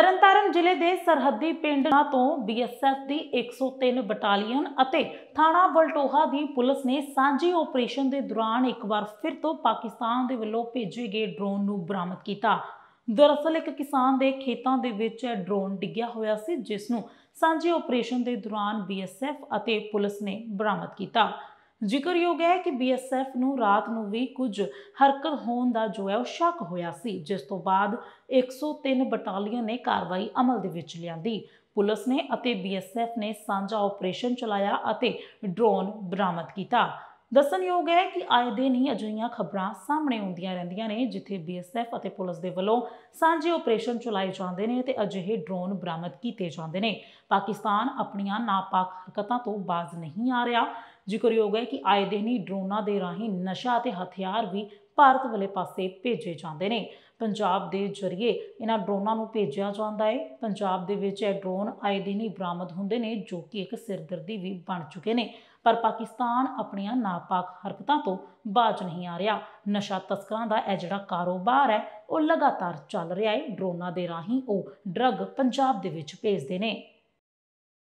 ਤਰਨਤਾਰਨ ਜ਼ਿਲ੍ਹੇ ਦੇ ਸਰਹੱਦੀ ਪਿੰਡਾਂ ਤੋਂ ਬੀਐਸਐਫ ਦੀ 103 ਬਟਾਲੀਅਨ ਅਤੇ ਥਾਣਾ ਬਲਟੋਹਾ ਦੀ ਪੁਲਿਸ ਨੇ ਸਾਂਝੇ ਆਪਰੇਸ਼ਨ ਦੇ ਦੌਰਾਨ ਇੱਕ ਵਾਰ ਫਿਰ ਤੋਂ ਪਾਕਿਸਤਾਨ ਦੇ ਵੱਲੋਂ ਭੇਜੇ ਗਏ ਡਰੋਨ ਨੂੰ ਬਰਾਮਦ ਕੀਤਾ ਦਰਅਸਲ ਇੱਕ ਕਿਸਾਨ ਦੇ ਖੇਤਾਂ ਦੇ ਵਿੱਚ ਡਰੋਨ ਡਿੱਗਿਆ ਹੋਇਆ ਸੀ ਜਿਸ ਨੂੰ ਸਾਂਝੇ ਆਪਰੇਸ਼ਨ ਦੇ ਦੌਰਾਨ ਬੀਐਸਐਫ ਅਤੇ ਪੁਲਿਸ ਨੇ ਬਰਾਮਦ ਕੀਤਾ ਜ਼ਿਕਰਯੋਗ ਹੈ ਕਿ ਬੀਐਸਐਫ ਨੂੰ ਰਾਤ ਨੂੰ ਵੀ ਕੁਝ ਹਰਕਤ ਹੋਣ ਦਾ ਜੋ ਹੈ ਉਹ ਸ਼ੱਕ ਹੋਇਆ ਸੀ ਜਿਸ ਤੋਂ ਬਾਅਦ 103 ਬਟਾਲੀਅਨ ਨੇ ਕਾਰਵਾਈ ਅਮਲ ਦੇ ਵਿੱਚ ਲਿਆਂਦੀ ਪੁਲਿਸ ਨੇ ਅਤੇ ਬੀਐਸਐਫ ਨੇ ਸਾਂਝਾ ਆਪਰੇਸ਼ਨ ਚਲਾਇਆ ਅਤੇ ਡਰੋਨ ਬਰਾਮਦ ਕੀਤਾ ਦੱਸਣਯੋਗ ਹੈ ਕਿ ਆਏ ਦਿਨ ਹੀ ਅਜਿਹੀਆਂ ਖਬਰਾਂ ਸਾਹਮਣੇ ਆਉਂਦੀਆਂ ਰਹਿੰਦੀਆਂ ਨੇ ਜਿੱਥੇ ਬੀਐਸਐਫ ਅਤੇ ਪੁਲਿਸ ਦੇ ਵੱਲੋਂ ਸਾਂਝੇ ਆਪਰੇਸ਼ਨ ਚਲਾਏ ਜਾਂਦੇ ਨੇ ਤੇ ਅਜਿਹੇ ਡਰੋਨ ਬਰਾਮਦ ਕੀਤੇ ਜਾਂਦੇ ਨੇ ਪਾਕਿਸਤਾਨ ਆਪਣੀਆਂ ਨਾਪਾਕ ਹਰਕਤਾਂ ਤੋਂ ਬਾਜ਼ ਨਹੀਂ ਆ ਰਿਹਾ ਜ਼ਿਕਰਯੋਗ ਹੈ ਕਿ ਆਏ ਦਿਨ ਹੀ ਡਰੋਨਾਂ ਦੇ ਰਾਹੀਂ ਨਸ਼ਾ ਅਤੇ ਹਥਿਆਰ ਵੀ ਭਾਰਤ ਵਾਲੇ ਪਾਸੇ ਭੇਜੇ ਜਾਂਦੇ ਨੇ ਪੰਜਾਬ ਦੇ ਜ਼ਰੀਏ ਇਹਨਾਂ ਡਰੋਨਾਂ ਨੂੰ ਭੇਜਿਆ ਜਾਂਦਾ ਹੈ ਪੰਜਾਬ ਦੇ ਵਿੱਚ ਇਹ ਡਰੋਨ ਆਏ ਦਿਨ ਹੀ ਬਰਾਮਦ ਹੁੰਦੇ ਨੇ ਜੋ ਕਿ ਇੱਕ ਸਿਰਦਰਦੀ ਵੀ ਬਣ ਚੁੱਕੇ ਨੇ ਪਰ ਪਾਕਿਸਤਾਨ ਆਪਣੀਆਂ ਨਾਪਾਕ ਹਰਕਤਾਂ ਤੋਂ ਬਾਜ ਨਹੀਂ ਆ ਰਿਹਾ ਨਸ਼ਾ ਤਸਕਰਾਂ ਦਾ ਇਹ ਜਿਹੜਾ ਕਾਰੋਬਾਰ ਹੈ ਉਹ ਲਗਾਤਾਰ ਚੱਲ ਰਿਹਾ ਹੈ ਡਰੋਨਾਂ ਦੇ ਰਾਹੀਂ ਉਹ ਡਰੱਗ ਪੰਜਾਬ ਦੇ ਵਿੱਚ ਭੇਜਦੇ ਨੇ